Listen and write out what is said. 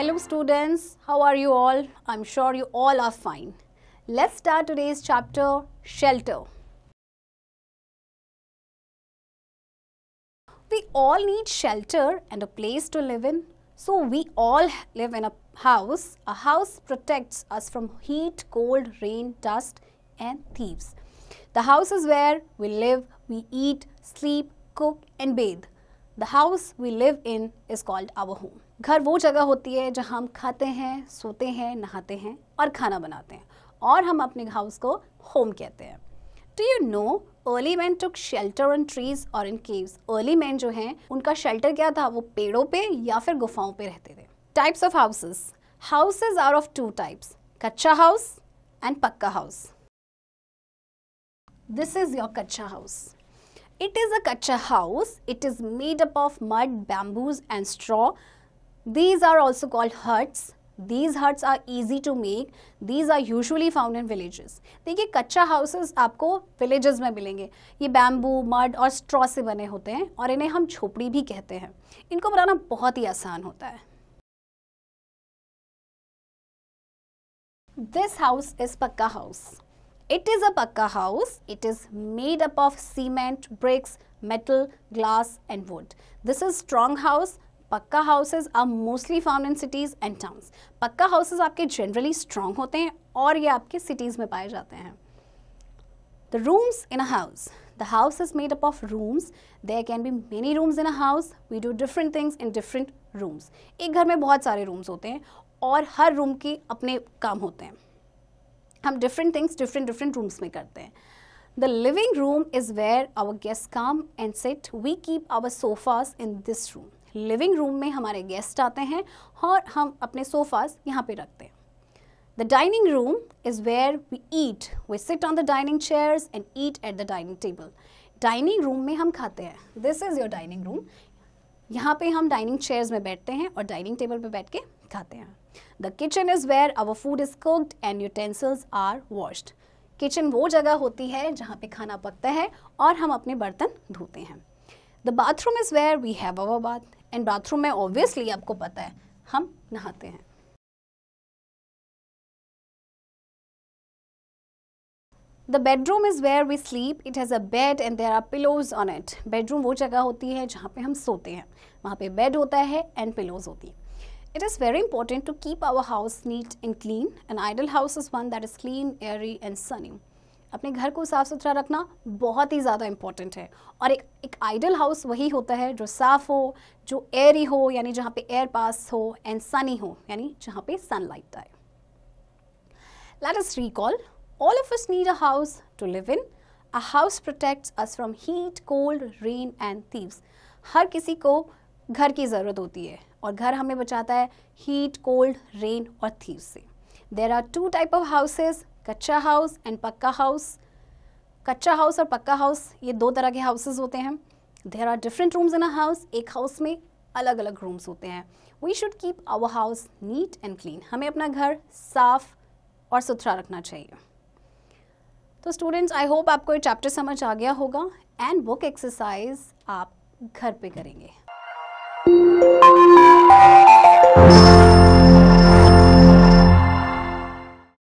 Hello students, how are you all? I'm sure you all are fine. Let's start today's chapter, Shelter. We all need shelter and a place to live in. So we all live in a house. A house protects us from heat, cold, rain, dust and thieves. The house is where we live, we eat, sleep, cook and bathe. The house we live in is called our home घर वो जगह होती है जहाँ हम खाते हैं सोते हैं नहाते हैं और खाना बनाते हैं और हम अपने हाउस को होम कहते हैं do you know early man took shelter on trees और इन केव्स अर्ली मैन जो हैं उनका शेल्टर क्या था वो पेड़ों पे या फिर गुफाओं पे रहते थे types of houses houses are of two types kachcha house and pucca house this is your kachcha house It is a kacha house. It is made up of mud, bamboos and straw. These are also called huts. These huts are easy to make. These are usually found in villages. देखिए कच्चा houses आपको villages में मिलेंगे ये bamboo, mud और straw से बने होते हैं और इन्हें हम झोपड़ी भी कहते हैं इनको बनाना बहुत ही आसान होता है This house is pakka house. It is a pakka house. It is made up of cement, bricks, metal, glass and wood. This is strong house. pakka houses are mostly found in cities and towns pakka houses aapke generally strong hote hain aur ye aapke cities mein paaye jaate hain The rooms in a house. The house is made up of rooms. There can be many rooms in a house. We do different things in different rooms. ek ghar mein bahut sare rooms hote hain aur har room ke apne kaam hote hain हम different things different different rooms में करते हैं the living room is where our guest come and set we keep our sofas in this room living room में हमारे guest आते हैं और हम अपने सोफाज यहाँ पे रखते हैं the dining room is where we eat we sit on the dining chairs and eat at the dining table dining room में हम खाते हैं this is your dining room यहाँ पे हम डाइनिंग चेयर्स में बैठते हैं और डाइनिंग टेबल पे बैठ के खाते हैं the kitchen is where our food is cooked and utensils are washed kitchen वो जगह होती है जहाँ पे खाना पकता है और हम अपने बर्तन धोते हैं the bathroom is where we have our bath and bathroom में ऑब्वियसली आपको पता है हम नहाते हैं the bedroom is where we sleep it has a bed and there are pillows on it bedroom वो जगह होती है जहाँ पे हम सोते हैं वहाँ पे बेड होता है एंड पिलोज होती है It is very important to keep our house neat and clean. An ideal house is one that is clean, airy and sunny. अपने घर को साफ़ सुथरा रखना बहुत ही ज़्यादा इम्पॉर्टेंट है और एक एक आइडल हाउस वही होता है जो साफ़ हो जो एयरी हो यानी जहाँ पे एयर पास हो एंड सनी हो यानी जहाँ पे सनलाइट आए let us recall all of us need a house to live in a house protects us from heat cold rain and thieves हर किसी को घर की ज़रूरत होती है और घर हमें बचाता है हीट कोल्ड रेन और थीव से there are two type of houses kachcha house and pucca house kachcha house और पक्का हाउस ये दो तरह के हाउसेज होते हैं there are different rooms in a house एक हाउस में अलग अलग रूम्स होते हैं we should keep our house neat and clean हमें अपना घर साफ और सुथरा रखना चाहिए तो स्टूडेंट्स आई होप आपको ये चैप्टर समझ आ गया होगा एंड बुक एक्सरसाइज आप घर पे करेंगे